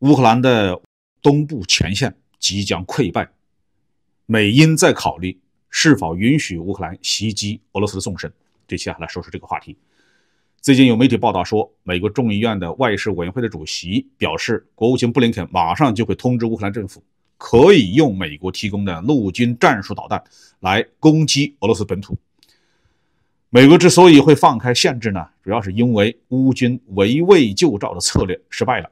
乌克兰的东部前线即将溃败，美英在考虑是否允许乌克兰袭击俄罗斯的纵深。这期啊来说说这个话题。最近有媒体报道说，美国众议院的外事委员会的主席表示，国务卿布林肯马上就会通知乌克兰政府，可以用美国提供的陆军战术导弹来攻击俄罗斯本土。美国之所以会放开限制呢，主要是因为乌军围魏救赵的策略失败了。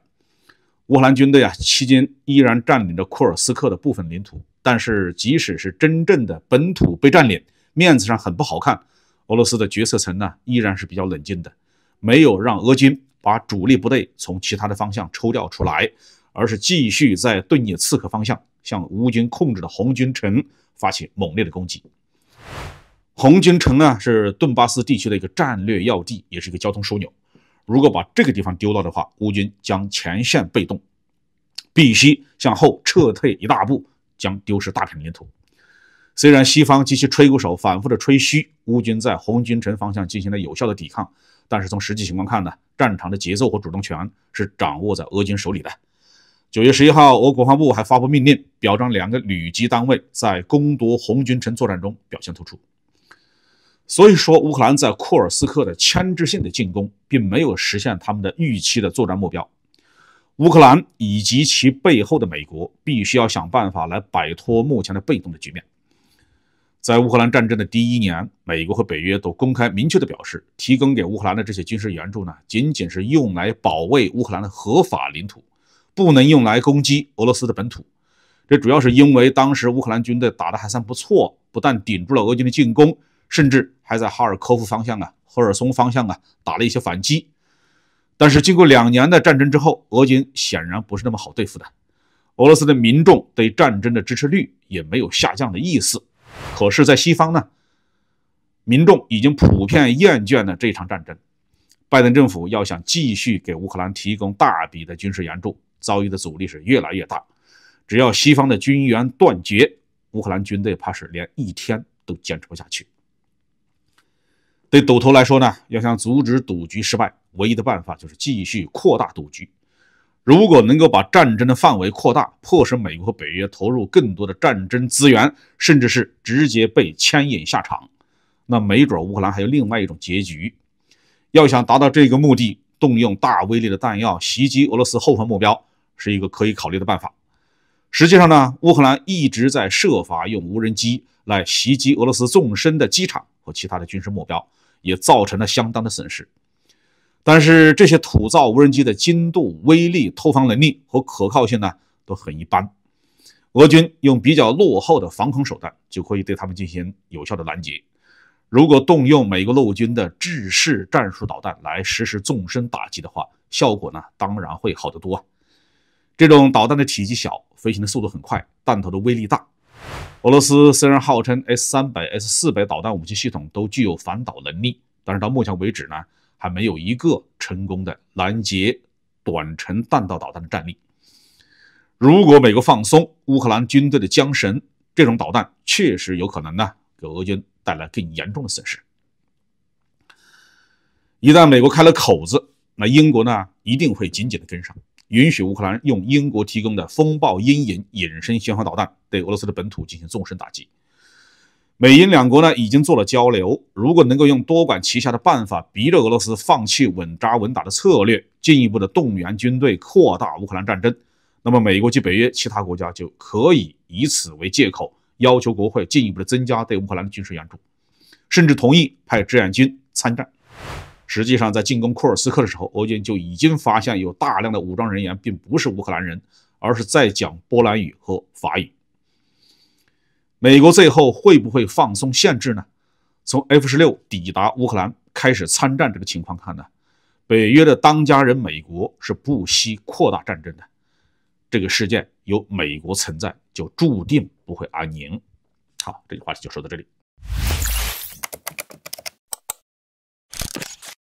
乌克兰军队啊，期间依然占领着库尔斯克的部分领土，但是即使是真正的本土被占领，面子上很不好看。俄罗斯的决策层呢，依然是比较冷静的，没有让俄军把主力部队从其他的方向抽调出来，而是继续在顿涅茨克方向向乌军控制的红军城发起猛烈的攻击。红军城呢，是顿巴斯地区的一个战略要地，也是一个交通枢纽。如果把这个地方丢了的话，乌军将前线被动，必须向后撤退一大步，将丢失大片领土。虽然西方及其吹鼓手反复的吹嘘乌军在红军城方向进行了有效的抵抗，但是从实际情况看呢，战场的节奏和主动权是掌握在俄军手里的。九月十一号，俄国防部还发布命令，表彰两个旅级单位在攻夺红军城作战中表现突出。所以说，乌克兰在库尔斯克的牵制性的进攻，并没有实现他们的预期的作战目标。乌克兰以及其背后的美国，必须要想办法来摆脱目前的被动的局面。在乌克兰战争的第一年，美国和北约都公开明确的表示，提供给乌克兰的这些军事援助呢，仅仅是用来保卫乌克兰的合法领土，不能用来攻击俄罗斯的本土。这主要是因为当时乌克兰军队打得还算不错，不但顶住了俄军的进攻。甚至还在哈尔科夫方向啊、赫尔松方向啊打了一些反击，但是经过两年的战争之后，俄军显然不是那么好对付的。俄罗斯的民众对战争的支持率也没有下降的意思。可是，在西方呢，民众已经普遍厌倦了这场战争。拜登政府要想继续给乌克兰提供大笔的军事援助，遭遇的阻力是越来越大。只要西方的军援断绝，乌克兰军队怕是连一天都坚持不下去。对赌徒来说呢，要想阻止赌局失败，唯一的办法就是继续扩大赌局。如果能够把战争的范围扩大，迫使美国和北约投入更多的战争资源，甚至是直接被牵引下场，那没准乌克兰还有另外一种结局。要想达到这个目的，动用大威力的弹药袭击俄罗斯后方目标是一个可以考虑的办法。实际上呢，乌克兰一直在设法用无人机来袭击俄罗斯纵深的机场。和其他的军事目标也造成了相当的损失，但是这些土造无人机的精度、威力、透防能力和可靠性呢都很一般。俄军用比较落后的防空手段就可以对他们进行有效的拦截。如果动用美国陆军的制式战术导弹来实施纵深打击的话，效果呢当然会好得多。这种导弹的体积小，飞行的速度很快，弹头的威力大。俄罗斯虽然号称 S 三百、S 四百导弹武器系统都具有反导能力，但是到目前为止呢，还没有一个成功的拦截短程弹道导弹的战例。如果美国放松乌克兰军队的缰绳，这种导弹确实有可能呢给俄军带来更严重的损失。一旦美国开了口子，那英国呢一定会紧紧的跟上。允许乌克兰用英国提供的“风暴阴影”隐身巡航导弹对俄罗斯的本土进行纵深打击。美英两国呢已经做了交流，如果能够用多管齐下的办法逼着俄罗斯放弃稳扎稳打的策略，进一步的动员军队扩大乌克兰战争，那么美国及北约其他国家就可以以此为借口，要求国会进一步的增加对乌克兰的军事援助，甚至同意派志愿军参战。实际上，在进攻库尔斯克的时候，俄军就已经发现有大量的武装人员并不是乌克兰人，而是在讲波兰语和法语。美国最后会不会放松限制呢？从 F 十六抵达乌克兰开始参战这个情况看呢，北约的当家人美国是不惜扩大战争的。这个事件有美国存在，就注定不会安宁。好，这句话就说到这里。